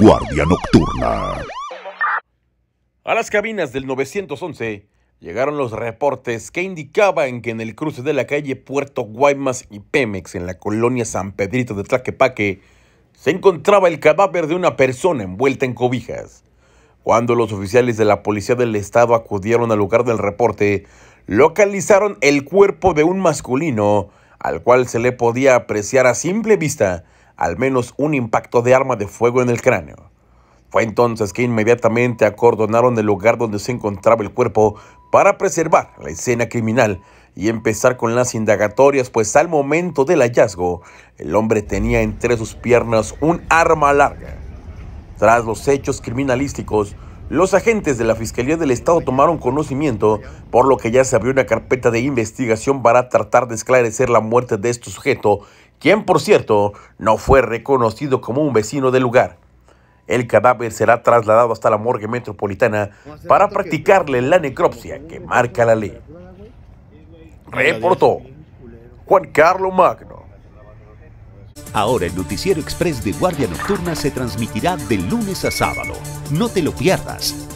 Guardia Nocturna. A las cabinas del 911 llegaron los reportes que indicaban que en el cruce de la calle Puerto Guaymas y Pemex en la colonia San Pedrito de Tlaquepaque se encontraba el cadáver de una persona envuelta en cobijas. Cuando los oficiales de la Policía del Estado acudieron al lugar del reporte, localizaron el cuerpo de un masculino al cual se le podía apreciar a simple vista al menos un impacto de arma de fuego en el cráneo. Fue entonces que inmediatamente acordonaron el lugar donde se encontraba el cuerpo para preservar la escena criminal y empezar con las indagatorias, pues al momento del hallazgo, el hombre tenía entre sus piernas un arma larga. Tras los hechos criminalísticos, los agentes de la Fiscalía del Estado tomaron conocimiento, por lo que ya se abrió una carpeta de investigación para tratar de esclarecer la muerte de este sujeto, quien por cierto no fue reconocido como un vecino del lugar. El cadáver será trasladado hasta la morgue metropolitana para practicarle la necropsia que marca la ley. Reportó Juan Carlos Magno. Ahora el Noticiero Express de Guardia Nocturna se transmitirá de lunes a sábado. No te lo pierdas